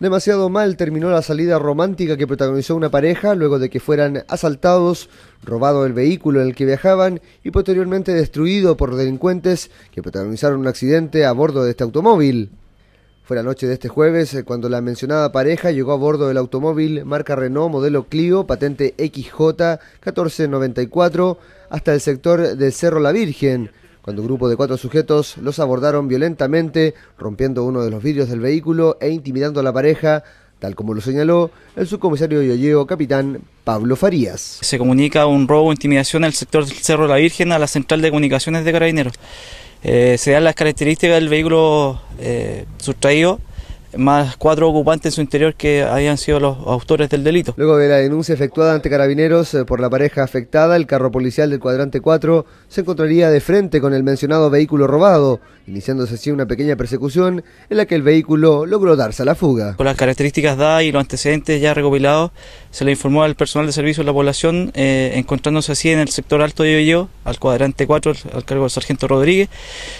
Demasiado mal terminó la salida romántica que protagonizó una pareja luego de que fueran asaltados, robado el vehículo en el que viajaban y posteriormente destruido por delincuentes que protagonizaron un accidente a bordo de este automóvil. Fue la noche de este jueves eh, cuando la mencionada pareja llegó a bordo del automóvil marca Renault modelo Clio patente XJ 1494 hasta el sector de Cerro La Virgen, cuando un grupo de cuatro sujetos los abordaron violentamente, rompiendo uno de los vidrios del vehículo e intimidando a la pareja, tal como lo señaló el subcomisario de capitán Pablo Farías. Se comunica un robo, intimidación al sector del Cerro La Virgen a la central de comunicaciones de Carabineros. Eh, se dan las características del vehículo eh, sustraído más cuatro ocupantes en su interior que habían sido los autores del delito. Luego de la denuncia efectuada ante carabineros eh, por la pareja afectada, el carro policial del cuadrante 4 se encontraría de frente con el mencionado vehículo robado, iniciándose así una pequeña persecución en la que el vehículo logró darse a la fuga. Con las características dadas y los antecedentes ya recopilados, se le informó al personal de servicio de la población, eh, encontrándose así en el sector alto de yo, al cuadrante 4, al cargo del sargento Rodríguez,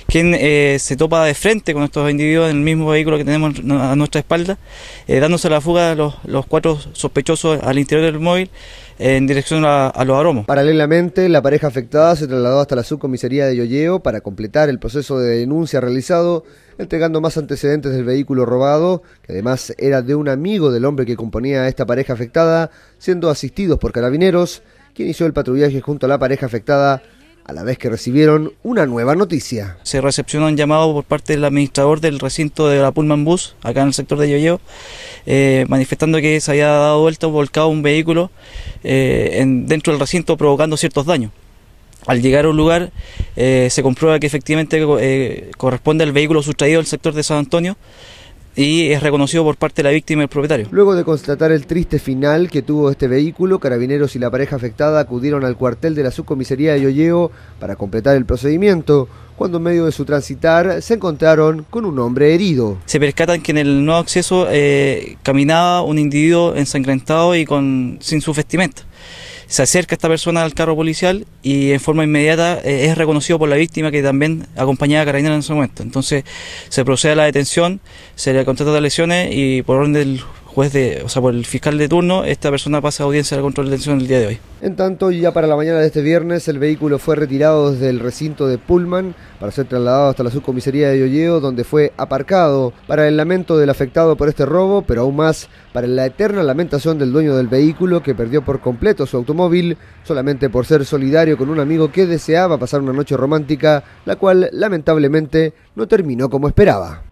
quien eh, se topa de frente con estos individuos en el mismo vehículo que tenemos a nuestra espalda, eh, dándose la fuga los, los cuatro sospechosos al interior del móvil en dirección a, los aromos. Paralelamente, la pareja afectada se trasladó hasta la subcomisaría de Yoyeo para completar el proceso de denuncia realizado, entregando más antecedentes del vehículo robado, que además era de un amigo del hombre que componía a esta pareja afectada, siendo asistidos por carabineros, quien hizo el patrullaje junto a la pareja afectada a la vez que recibieron una nueva noticia. Se recepcionó un llamado por parte del administrador del recinto de la Pullman Bus, acá en el sector de Yoyeo, eh, manifestando que se había dado vuelta o volcado un vehículo eh, en, dentro del recinto provocando ciertos daños. Al llegar a un lugar eh, se comprueba que efectivamente corresponde al vehículo sustraído del sector de San Antonio, y es reconocido por parte de la víctima y el propietario. Luego de constatar el triste final que tuvo este vehículo, carabineros y la pareja afectada acudieron al cuartel de la subcomisaría de Yoyeo para completar el procedimiento cuando en medio de su transitar se encontraron con un hombre herido. Se percatan que en el nuevo acceso eh, caminaba un individuo ensangrentado y con, sin su vestimenta se acerca esta persona al carro policial y en forma inmediata eh, es reconocido por la víctima que también acompañaba a carabineros en ese momento. Entonces se procede a la detención, se le contrata lesiones y por orden del de, o sea, por el fiscal de turno, esta persona pasa a audiencia de control de detención el día de hoy. En tanto, ya para la mañana de este viernes, el vehículo fue retirado desde el recinto de Pullman para ser trasladado hasta la subcomisaría de Yoyeo, donde fue aparcado para el lamento del afectado por este robo, pero aún más para la eterna lamentación del dueño del vehículo que perdió por completo su automóvil solamente por ser solidario con un amigo que deseaba pasar una noche romántica, la cual lamentablemente no terminó como esperaba.